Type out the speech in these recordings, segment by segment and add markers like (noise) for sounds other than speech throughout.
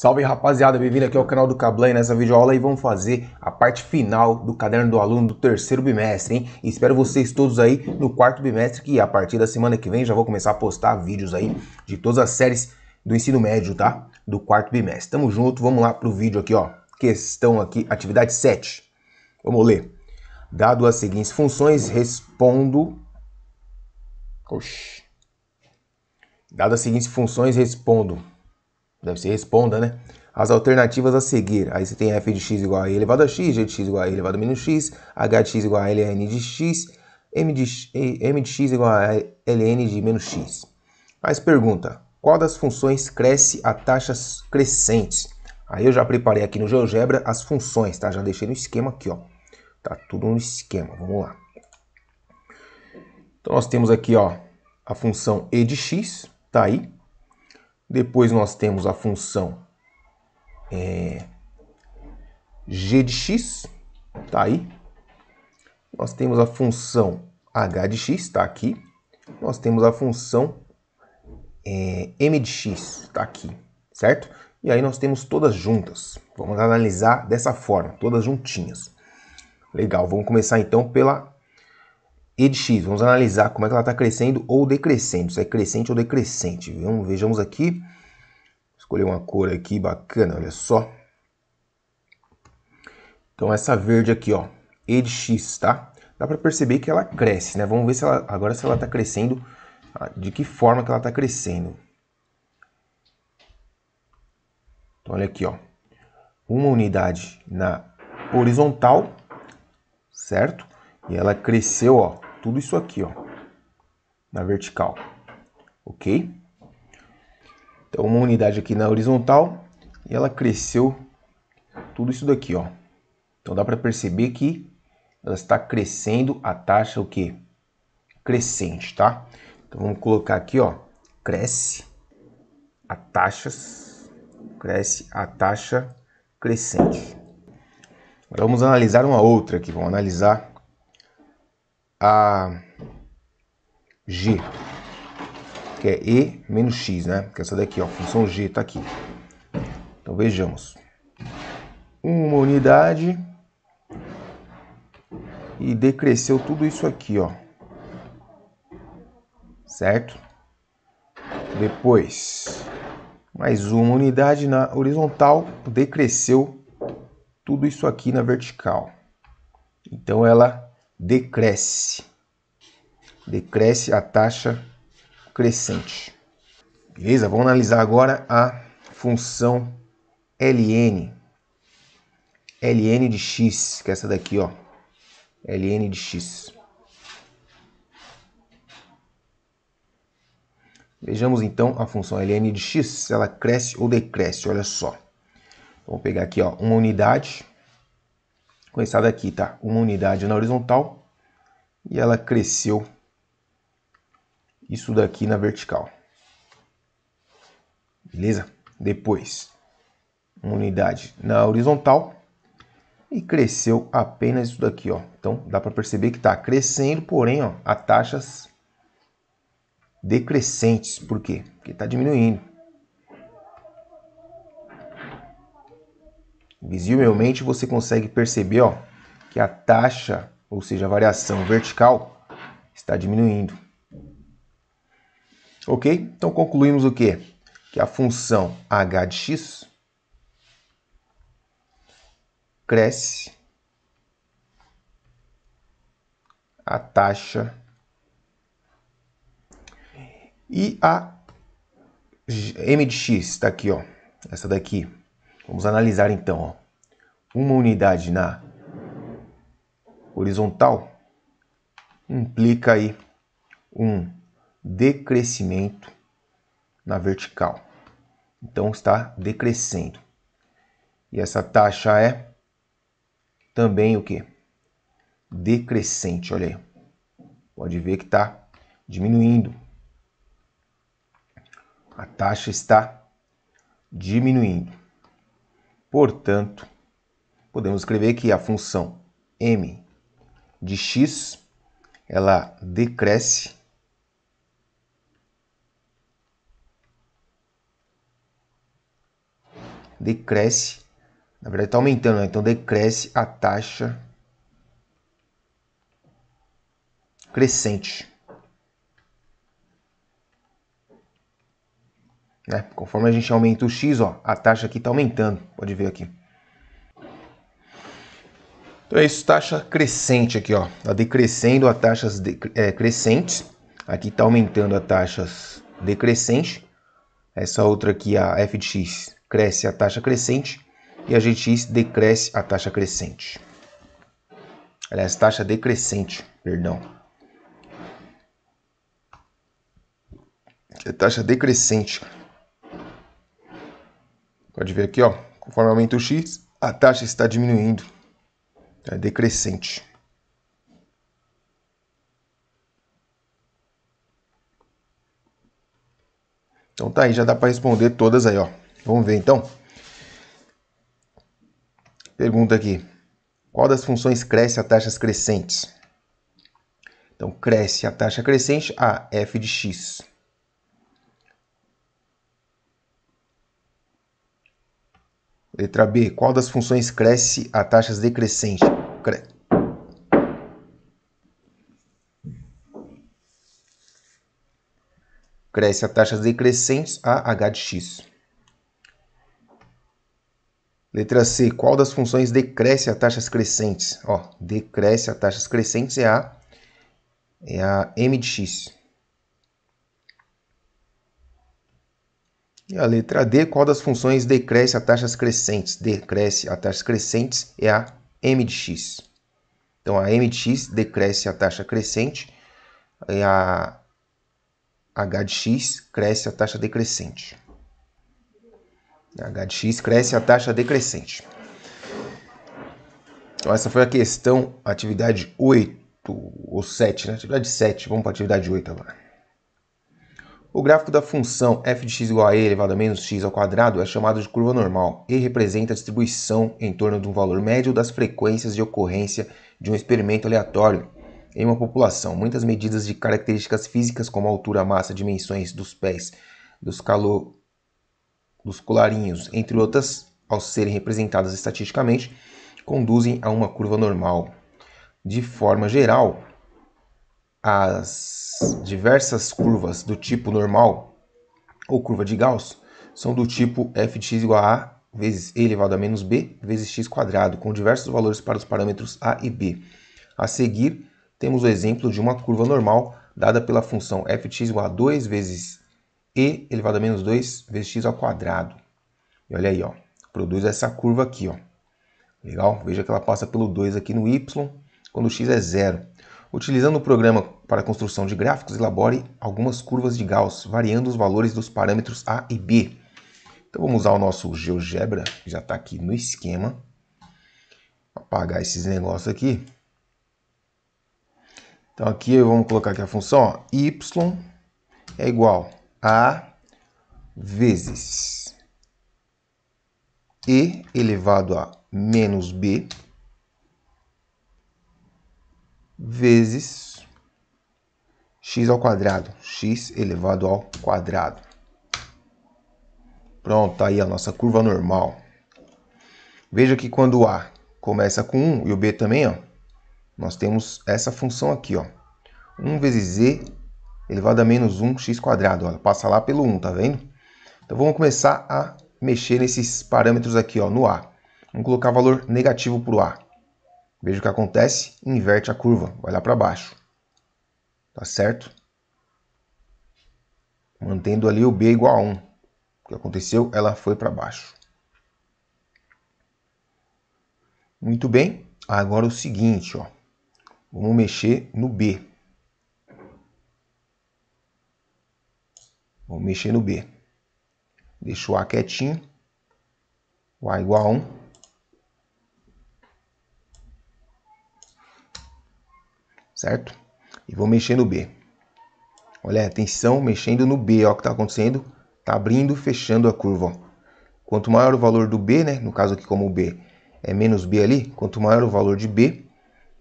Salve rapaziada, bem-vindo aqui ao canal do Cablan nessa videoaula aí vamos fazer a parte final do caderno do aluno do terceiro bimestre, hein? E espero vocês todos aí no quarto bimestre que a partir da semana que vem já vou começar a postar vídeos aí de todas as séries do ensino médio, tá? Do quarto bimestre. Tamo junto, vamos lá pro vídeo aqui, ó. Questão aqui, atividade 7. Vamos ler. Dado as seguintes funções, respondo... Oxi. Dado as seguintes funções, respondo Deve ser responda, né? As alternativas a seguir. Aí você tem f de x igual a e elevado a x, g de x igual a e elevado a menos x, h de x igual a ln de x, m de, m de x igual a ln de menos x. Mas pergunta, qual das funções cresce a taxas crescentes? Aí eu já preparei aqui no GeoGebra as funções, tá? Já deixei no esquema aqui, ó. Tá tudo no esquema, vamos lá. Então nós temos aqui, ó, a função e de x, tá aí. Depois nós temos a função é, g de x, tá aí. Nós temos a função h de x, está aqui. Nós temos a função é, m de x, está aqui, certo? E aí nós temos todas juntas. Vamos analisar dessa forma, todas juntinhas. Legal, vamos começar então pela e de x, vamos analisar como é que ela está crescendo ou decrescendo, se é crescente ou decrescente. Vamos, vejamos aqui, escolher uma cor aqui bacana, olha só. Então essa verde aqui, ó, e de x, tá? Dá para perceber que ela cresce, né? Vamos ver se ela, agora se ela está crescendo, ah, de que forma que ela está crescendo. Então olha aqui, ó, uma unidade na horizontal, certo? E ela cresceu, ó, tudo isso aqui, ó, na vertical, ok? Então, uma unidade aqui na horizontal e ela cresceu tudo isso daqui, ó. Então, dá para perceber que ela está crescendo a taxa o quê? Crescente, tá? Então, vamos colocar aqui, ó, cresce a taxas, cresce a taxa crescente. Agora vamos analisar uma outra aqui, vamos analisar a g, que é e menos x, né? Que é essa daqui, ó, função g está aqui. Então vejamos. Uma unidade e decresceu tudo isso aqui, ó. Certo? Depois, mais uma unidade na horizontal, decresceu tudo isso aqui na vertical. Então ela decresce. Decresce a taxa crescente. Beleza? Vamos analisar agora a função ln. ln de x, que é essa daqui, ó. ln de x. Vejamos então a função ln de x, se ela cresce ou decresce, olha só. Vamos pegar aqui ó, uma unidade, com essa daqui, tá? Uma unidade na horizontal e ela cresceu isso daqui na vertical. Beleza? Depois, uma unidade na horizontal e cresceu apenas isso daqui, ó. Então, dá para perceber que tá crescendo, porém, ó, a taxas decrescentes. Por quê? Porque tá diminuindo. Visivelmente você consegue perceber ó, que a taxa, ou seja, a variação vertical, está diminuindo. Ok? Então concluímos o quê? Que a função h de x cresce a taxa e a m de x está aqui, ó, essa daqui, Vamos analisar então. Ó. Uma unidade na horizontal implica aí um decrescimento na vertical. Então está decrescendo. E essa taxa é também o que? Decrescente, olha aí. Pode ver que está diminuindo. A taxa está diminuindo. Portanto, podemos escrever que a função m de x ela decresce decresce na verdade está aumentando né? então decresce a taxa crescente Né? Conforme a gente aumenta o x, ó, a taxa aqui está aumentando, pode ver aqui. Então é isso, taxa crescente aqui, ó. Tá decrescendo a taxas de, é, crescentes. Aqui está aumentando a taxas decrescente. Essa outra aqui, a f de x, cresce a taxa crescente. E a g de x decresce a taxa crescente. Aliás, é taxa decrescente, perdão. É taxa decrescente. Pode ver aqui, ó, conforme aumenta o x, a taxa está diminuindo, é decrescente. Então tá aí, já dá para responder todas aí, ó. Vamos ver então. Pergunta aqui. Qual das funções cresce a taxas crescentes? Então cresce a taxa crescente a f de x. Letra B. Qual das funções cresce a taxas decrescentes? Cre... Cresce a taxas decrescentes a h de x. Letra C. Qual das funções decresce a taxas crescentes? Ó, decresce a taxas crescentes é a, é a m de x. E a letra D, qual das funções decresce a taxas crescentes? Decresce a taxas crescentes é a m de x. Então a m de x decresce a taxa crescente e a h de x cresce a taxa decrescente. h de x cresce a taxa decrescente. Então essa foi a questão, atividade 8 ou 7, né? Atividade 7, vamos para a atividade 8 agora. O gráfico da função f de x igual a e elevado a menos x ao quadrado é chamado de curva normal e representa a distribuição em torno de um valor médio das frequências de ocorrência de um experimento aleatório em uma população. Muitas medidas de características físicas, como altura, massa, dimensões dos pés, dos calor, dos colarinhos, entre outras, ao serem representadas estatisticamente, conduzem a uma curva normal. De forma geral, as diversas curvas do tipo normal ou curva de Gauss são do tipo f de x igual a a vezes e elevado a menos b vezes x quadrado, com diversos valores para os parâmetros a e b. A seguir, temos o exemplo de uma curva normal dada pela função f de x igual a 2 vezes e elevado a menos 2 vezes x ao quadrado. E olha aí, ó, produz essa curva aqui. Ó. Legal? Veja que ela passa pelo 2 aqui no y, quando x é zero. Utilizando o programa para construção de gráficos, elabore algumas curvas de Gauss, variando os valores dos parâmetros A e B. Então vamos usar o nosso GeoGebra, que já está aqui no esquema. Apagar esses negócios aqui. Então aqui vamos colocar aqui a função ó, y é igual a vezes e elevado a menos b vezes x ao quadrado, x elevado ao quadrado. Pronto, tá aí a nossa curva normal. Veja que quando o A começa com 1 e o B também, ó, nós temos essa função aqui, ó. 1 vezes z elevado a menos 1x quadrado. Ó, passa lá pelo 1, tá vendo? Então vamos começar a mexer nesses parâmetros aqui, ó, no A. Vamos colocar valor negativo para o A. Veja o que acontece, inverte a curva, vai lá para baixo. Tá certo? Mantendo ali o B igual a 1. O que aconteceu? Ela foi para baixo. Muito bem. Agora o seguinte, ó. Vamos mexer no B. Vamos mexer no B. Deixa o A quietinho. O A igual a 1. certo? E vou mexer no B. Olha a atenção, mexendo no B, ó, o que está acontecendo? Está abrindo, fechando a curva. Ó. Quanto maior o valor do B, né? no caso aqui como o B é menos B ali, quanto maior o valor de B,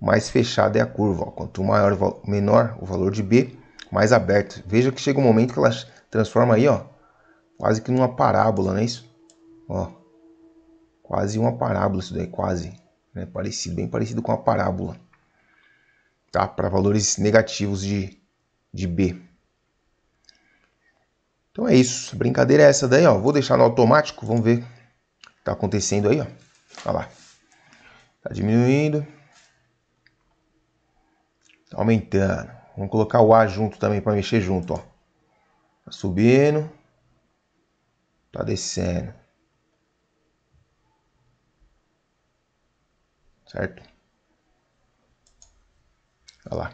mais fechada é a curva. Ó. Quanto maior, menor o valor de B, mais aberto. Veja que chega um momento que ela transforma aí, ó, quase que numa parábola, não é isso? Ó, quase uma parábola isso daí, quase. Né? Parecido, bem parecido com a parábola tá? para valores negativos de, de B. Então é isso, a brincadeira é essa daí, ó. Vou deixar no automático, vamos ver o que tá acontecendo aí, ó. Olha lá. Está diminuindo. Está aumentando. Vamos colocar o A junto também para mexer junto, ó. Tá subindo. Tá descendo. Certo? falar.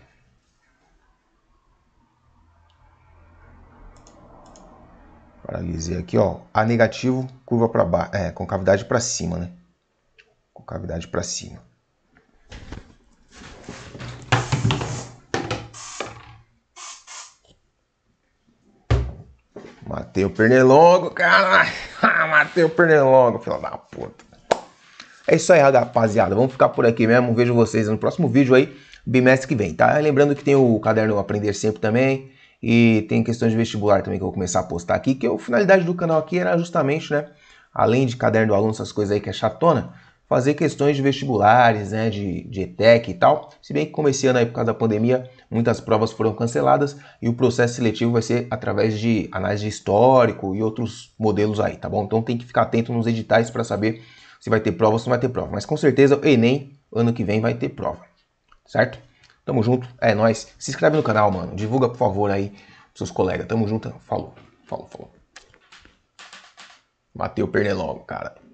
Paralisia aqui, ó. A negativo, curva para baixo, é, concavidade para cima, né? Concavidade para cima. Matei o pernilongo, cara. (laughs) Matei o pernilongo, filho da puta. É isso aí, rapaziada. Vamos ficar por aqui mesmo. Vejo vocês no próximo vídeo aí bimestre que vem, tá? Lembrando que tem o caderno Aprender Sempre também e tem questões de vestibular também que eu vou começar a postar aqui, que a finalidade do canal aqui era justamente, né, além de caderno do aluno, essas coisas aí que é chatona, fazer questões de vestibulares, né, de, de ETEC e tal. Se bem que começando aí por causa da pandemia, muitas provas foram canceladas e o processo seletivo vai ser através de análise histórico e outros modelos aí, tá bom? Então tem que ficar atento nos editais para saber se vai ter prova ou se não vai ter prova. Mas com certeza o Enem ano que vem vai ter prova certo? Tamo junto, é nós. Se inscreve no canal, mano. Divulga, por favor, aí pros seus colegas. Tamo junto. Falou, falou, falou. Matei o Pernilongo, cara.